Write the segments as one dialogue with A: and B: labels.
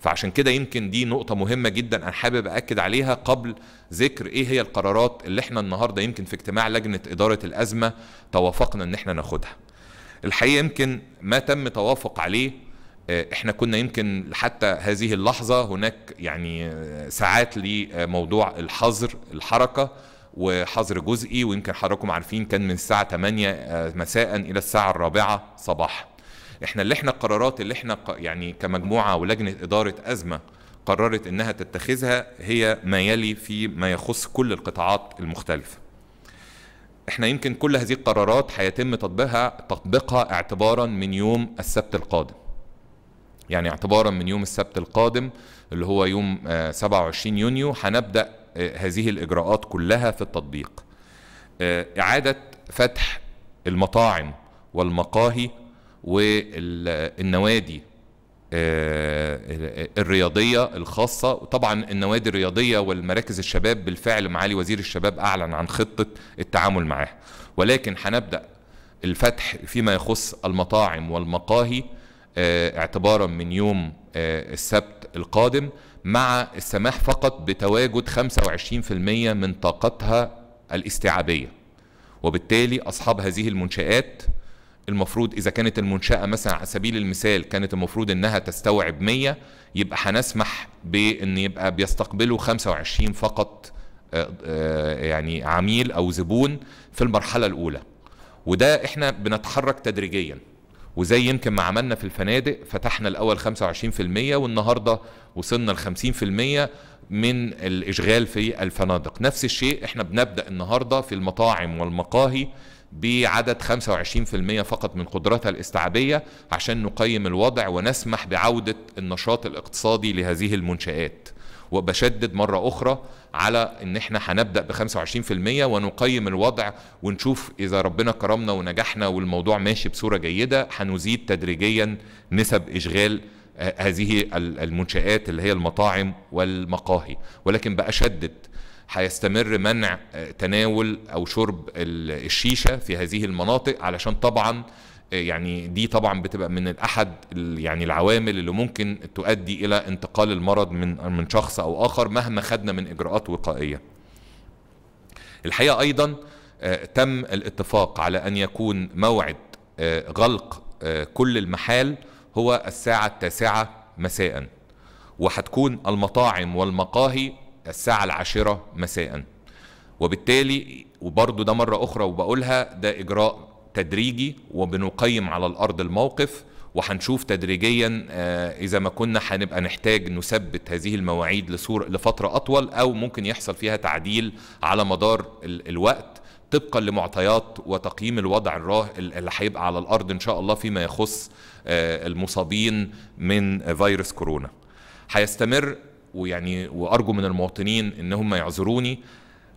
A: فعشان كده يمكن دي نقطة مهمة جدا أنا حابب أكد عليها قبل ذكر إيه هي القرارات اللي إحنا النهاردة يمكن في اجتماع لجنة إدارة الأزمة توافقنا إن إحنا ناخدها. الحقيقة يمكن ما تم توافق عليه آه، إحنا كنا يمكن حتى هذه اللحظة هناك يعني آه، ساعات لموضوع الحظر الحركة وحظر جزئي ويمكن حضراتكم عارفين كان من الساعة 8 آه، مساء إلى الساعة الرابعة صباحا. احنا اللي احنا القرارات اللي احنا يعني كمجموعه ولجنه اداره ازمه قررت انها تتخذها هي ما يلي في ما يخص كل القطاعات المختلفه احنا يمكن كل هذه القرارات هيتم تطبيقها تطبيقها اعتبارا من يوم السبت القادم يعني اعتبارا من يوم السبت القادم اللي هو يوم 27 آه، يونيو هنبدا آه، هذه الاجراءات كلها في التطبيق آه، اعاده فتح المطاعم والمقاهي والنوادي آه، الرياضية الخاصة طبعا النوادي الرياضية والمراكز الشباب بالفعل معالي وزير الشباب أعلن عن خطة التعامل معها ولكن هنبدأ الفتح فيما يخص المطاعم والمقاهي آه، اعتبارا من يوم آه، السبت القادم مع السماح فقط بتواجد 25% من طاقتها الاستيعابية وبالتالي أصحاب هذه المنشآت المفروض اذا كانت المنشاه مثلا على سبيل المثال كانت المفروض انها تستوعب 100 يبقى هنسمح بان يبقى بيستقبلوا 25 فقط آه، آه، يعني عميل او زبون في المرحله الاولى وده احنا بنتحرك تدريجيا وزي يمكن ما عملنا في الفنادق فتحنا الاول 25% والنهارده وصلنا ل 50% من الاشغال في الفنادق نفس الشيء احنا بنبدا النهارده في المطاعم والمقاهي بعدد 25% فقط من قدرتها الاستيعابية عشان نقيم الوضع ونسمح بعودة النشاط الاقتصادي لهذه المنشآت وبشدد مرة أخرى على إن إحنا هنبدأ ب 25% ونقيم الوضع ونشوف إذا ربنا كرمنا ونجحنا والموضوع ماشي بصورة جيدة هنزيد تدريجيا نسب إشغال آه، هذه المنشآت اللي هي المطاعم والمقاهي ولكن بأشدد هيستمر منع آه، تناول او شرب الشيشه في هذه المناطق علشان طبعا آه، يعني دي طبعا بتبقى من احد يعني العوامل اللي ممكن تؤدي الى انتقال المرض من من شخص او اخر مهما خدنا من اجراءات وقائيه. الحقيقه ايضا آه، تم الاتفاق على ان يكون موعد غلق كل المحال هو الساعه التاسعه مساء وهتكون المطاعم والمقاهي الساعة العاشرة مساء وبالتالي وبرضو ده مرة أخرى وبقولها ده إجراء تدريجي وبنقيم على الأرض الموقف وهنشوف تدريجيا آه، اذا ما كنا هنبقى نحتاج نثبت هذه المواعيد لصور لفتره اطول او ممكن يحصل فيها تعديل على مدار الوقت طبقا لمعطيات وتقييم الوضع الراه اللي هيبقى على الارض ان شاء الله فيما يخص آه، المصابين من فيروس كورونا هيستمر ويعني وارجو من المواطنين ان هم يعذروني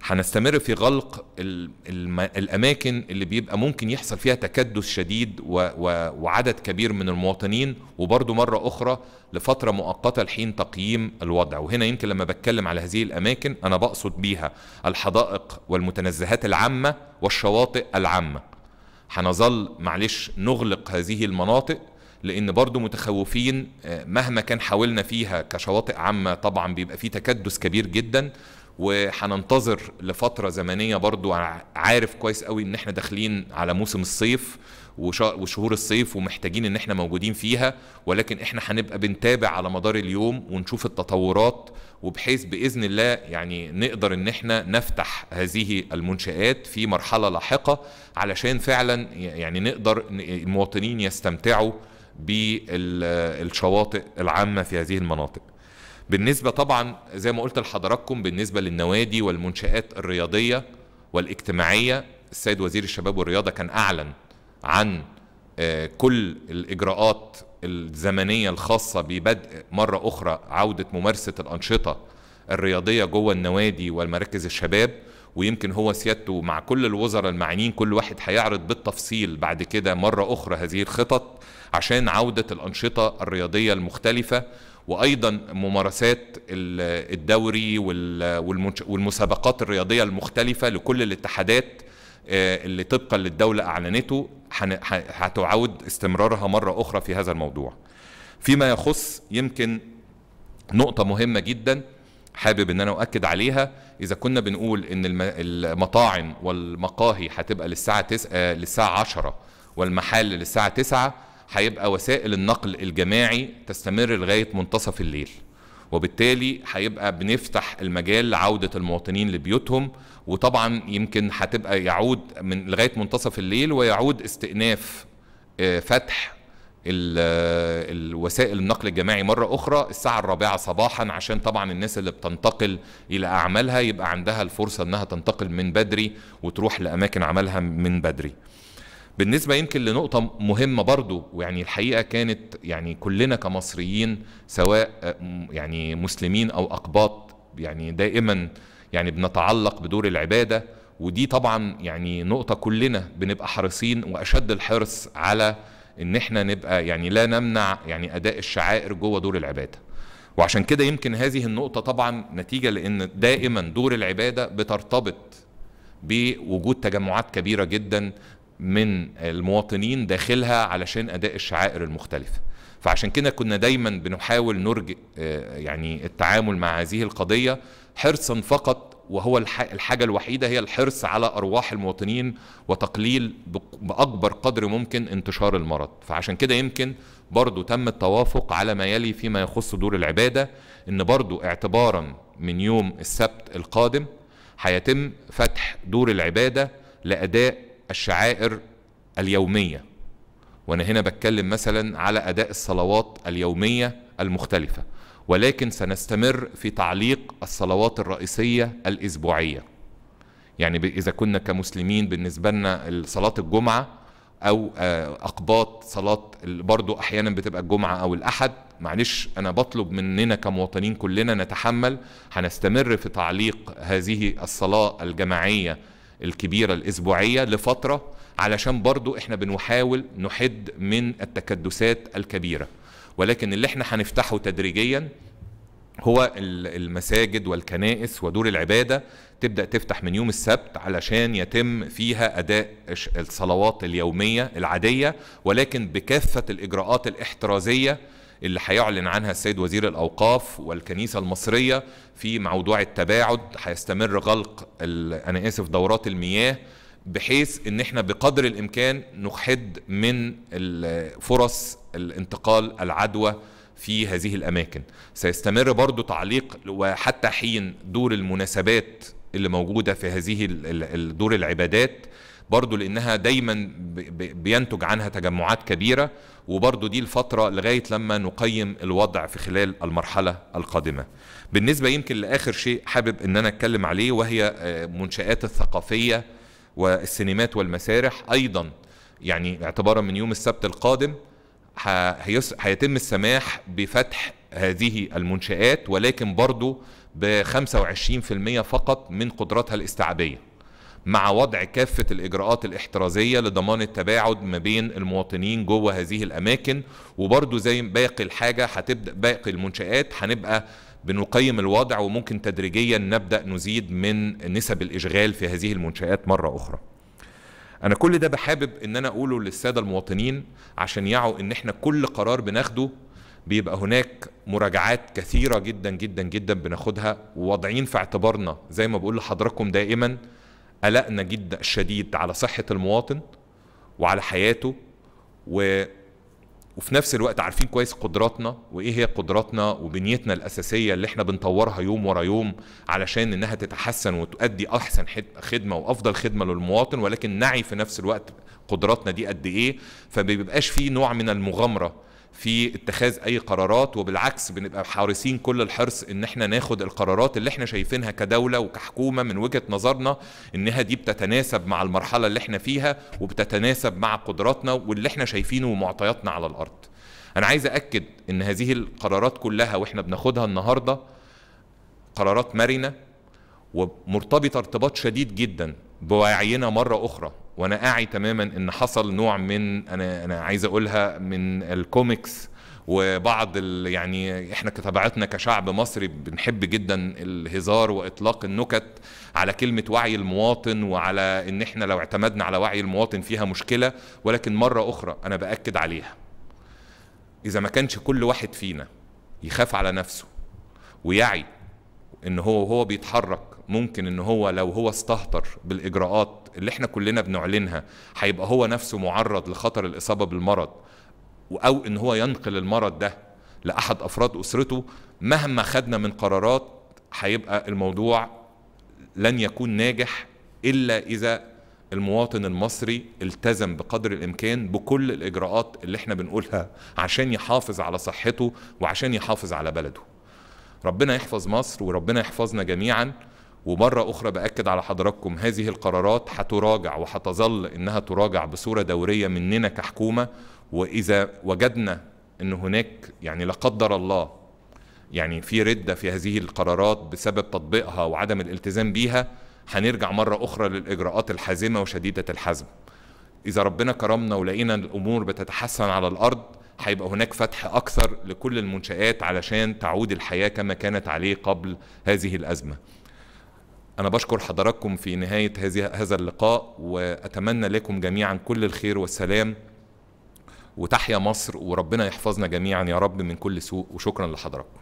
A: هنستمر في غلق الاماكن اللي بيبقى ممكن يحصل فيها تكدس شديد وعدد كبير من المواطنين وبرضه مره اخرى لفتره مؤقته لحين تقييم الوضع وهنا يمكن لما بتكلم على هذه الاماكن انا بقصد بيها الحدائق والمتنزهات العامه والشواطئ العامه هنظل معلش نغلق هذه المناطق لان برضو متخوفين آه، مهما كان حاولنا فيها كشواطئ عامه طبعا بيبقى في تكدس كبير جدا وهننتظر لفتره زمنيه برضو عارف كويس قوي ان احنا داخلين على موسم الصيف وشهور الصيف ومحتاجين ان احنا موجودين فيها ولكن احنا هنبقى بنتابع على مدار اليوم ونشوف التطورات وبحيث باذن الله يعني نقدر ان احنا نفتح هذه المنشات في مرحله لاحقه علشان فعلا يعني نقدر المواطنين يستمتعوا بالشواطئ العامة في هذه المناطق بالنسبة طبعا زي ما قلت لحضراتكم بالنسبة للنوادي والمنشآت الرياضية والاجتماعية السيد وزير الشباب والرياضة كان أعلن عن آه، كل الإجراءات الزمنية الخاصة ببدء مرة أخرى عودة ممارسة الأنشطة الرياضية جوه النوادي والمراكز الشباب ويمكن هو سيادته مع كل الوزراء المعنيين كل واحد هيعرض بالتفصيل بعد كده مرة أخرى هذه الخطط عشان عودة الأنشطة الرياضية المختلفة وايضا ممارسات الدوري والمسابقات الرياضيه المختلفه لكل الاتحادات آه، اللي طبقا للدوله اعلنته هتعود استمرارها مره اخرى في هذا الموضوع. فيما يخص يمكن نقطه مهمه جدا حابب ان انا اؤكد عليها اذا كنا بنقول ان المطاعم والمقاهي هتبقى للساعه 9 آه، للساعه 10 والمحل للساعه 9 هيبقى وسائل النقل الجماعي تستمر لغايه منتصف الليل وبالتالي هيبقى بنفتح المجال لعودة المواطنين لبيوتهم وطبعا يمكن هتبقى يعود من لغاية منتصف الليل ويعود استئناف آه، فتح الوسائل النقل الجماعي مرة أخرى الساعة الرابعة صباحا عشان طبعا الناس اللي بتنتقل إلى أعمالها يبقى عندها الفرصة أنها تنتقل من بدري وتروح لأماكن عملها من بدري بالنسبة يمكن لنقطة مهمة برضو يعني الحقيقة كانت يعني كلنا كمصريين سواء يعني مسلمين أو أقباط يعني دائما يعني بنتعلق بدور العبادة ودي طبعا يعني نقطة كلنا بنبقى حريصين وأشد الحرص على ان احنا نبقى يعني لا نمنع يعني اداء الشعائر جوه دور العباده وعشان كده يمكن هذه النقطه طبعا نتيجه لان دائما دور العباده بترتبط بوجود تجمعات كبيره جدا من المواطنين داخلها علشان اداء الشعائر المختلفه فعشان كده كنا دايما بنحاول نرجئ آه، يعني التعامل مع هذه القضيه حرصا فقط وهو الحاجة الوحيدة هي الحرص على أرواح المواطنين وتقليل بأكبر قدر ممكن انتشار المرض فعشان كده يمكن برضو تم التوافق على ما يلي فيما يخص دور العبادة إن برضو اعتبارا من يوم السبت القادم هيتم فتح دور العبادة لأداء الشعائر اليوميه وانا هنا بتكلم مثلا على اداء الصلوات اليوميه المختلفه ولكن سنستمر في تعليق الصلوات الرئيسيه الاسبوعيه يعني اذا كنا كمسلمين بالنسبه لنا صلاه الجمعه او آه، اقباط صلاه برضو احيانا بتبقى الجمعه او الاحد معلش انا بطلب مننا كمواطنين كلنا نتحمل هنستمر في تعليق هذه الصلاه الجماعيه الكبيره الاسبوعيه لفتره علشان برضو احنا بنحاول نحد من التكدسات الكبيره ولكن اللي احنا هنفتحه تدريجيا هو المساجد والكنائس ودور العباده تبدا تفتح من يوم السبت علشان يتم فيها اداء الصلوات اليوميه العاديه ولكن بكافه الاجراءات الاحترازيه اللي هيعلن عنها السيد وزير الاوقاف والكنيسه المصريه في موضوع التباعد هيستمر غلق انا اسف دورات المياه بحيث ان احنا بقدر الامكان نحد من فرص الانتقال العدوى في هذه الاماكن سيستمر برضو تعليق وحتى حين دور المناسبات اللي موجوده في هذه دور العبادات برضو لانها دايما بينتج عنها تجمعات كبيره وبرضو دي الفتره لغايه لما نقيم الوضع في خلال المرحله القادمه بالنسبه يمكن لاخر شيء حابب ان انا اتكلم عليه وهي آه، منشات الثقافيه والسينمات والمسارح ايضا يعني اعتبارا من يوم السبت القادم هيتم السماح بفتح هذه المنشآت ولكن برضو ب 25% فقط من قدراتها الاستيعابية مع وضع كافة الإجراءات الاحترازية لضمان التباعد ما بين المواطنين جوه هذه الأماكن وبرضو زي باقي الحاجة هتبدأ باقي المنشآت هنبقى بنقيم الوضع وممكن تدريجيا نبدا نزيد من نسب الاشغال في هذه المنشات مره اخرى انا كل ده بحابب ان انا اقوله للساده المواطنين عشان يعوا ان احنا كل قرار بناخده بيبقى هناك مراجعات كثيره جدا جدا جدا بناخدها وواضعين في اعتبارنا زي ما بقول لحضراتكم دائما قلقنا جدا شديد على صحه المواطن وعلى حياته و وفي نفس الوقت عارفين كويس قدراتنا وايه هي قدراتنا وبنيتنا الاساسيه اللي احنا بنطورها يوم ورا يوم علشان انها تتحسن وتؤدي احسن خدمه وافضل خدمه للمواطن ولكن نعي في نفس الوقت قدراتنا دي قد ايه فما بيبقاش في نوع من المغامره في اتخاذ اي قرارات وبالعكس بنبقى حارسين كل الحرص ان احنا ناخد القرارات اللي احنا شايفينها كدوله وكحكومه من وجهه نظرنا انها دي بتتناسب مع المرحله اللي احنا فيها وبتتناسب مع قدراتنا واللي احنا شايفينه ومعطياتنا على الارض. انا عايز اكد ان هذه القرارات كلها واحنا بناخدها النهارده قرارات مرنه ومرتبطه ارتباط شديد جدا بوعينا مره اخرى وانا اعي تماما ان حصل نوع من انا انا عايز اقولها من الكوميكس وبعض ال يعني احنا كطبيعتنا كشعب مصري بنحب جدا الهزار واطلاق النكت على كلمه وعي المواطن وعلى ان احنا لو اعتمدنا على وعي المواطن فيها مشكله ولكن مره اخرى انا باكد عليها اذا ما كانش كل واحد فينا يخاف على نفسه ويعي ان هو وهو بيتحرك ممكن ان هو لو هو استهتر بالاجراءات اللي احنا كلنا بنعلنها هيبقى هو نفسه معرض لخطر الاصابه بالمرض او ان هو ينقل المرض ده لاحد افراد اسرته مهما خدنا من قرارات هيبقى الموضوع لن يكون ناجح الا اذا المواطن المصري التزم بقدر الامكان بكل الاجراءات اللي احنا بنقولها عشان يحافظ على صحته وعشان يحافظ على بلده ربنا يحفظ مصر وربنا يحفظنا جميعا ومرة أخرى بأكد على حضراتكم هذه القرارات هتراجع وهتظل إنها تراجع بصورة دورية مننا كحكومة وإذا وجدنا إن هناك يعني لا قدر الله يعني في ردة في هذه القرارات بسبب تطبيقها وعدم الالتزام بيها هنرجع مرة أخرى للإجراءات الحازمة وشديدة الحزم إذا ربنا كرمنا ولقينا الأمور بتتحسن على الأرض هيبقى هناك فتح اكثر لكل المنشات علشان تعود الحياه كما كانت عليه قبل هذه الازمه أنا بشكر حضراتكم في نهاية هذا اللقاء وأتمنى لكم جميعا كل الخير والسلام وتحيا مصر وربنا يحفظنا جميعا يا رب من كل سوء وشكرا لحضراتكم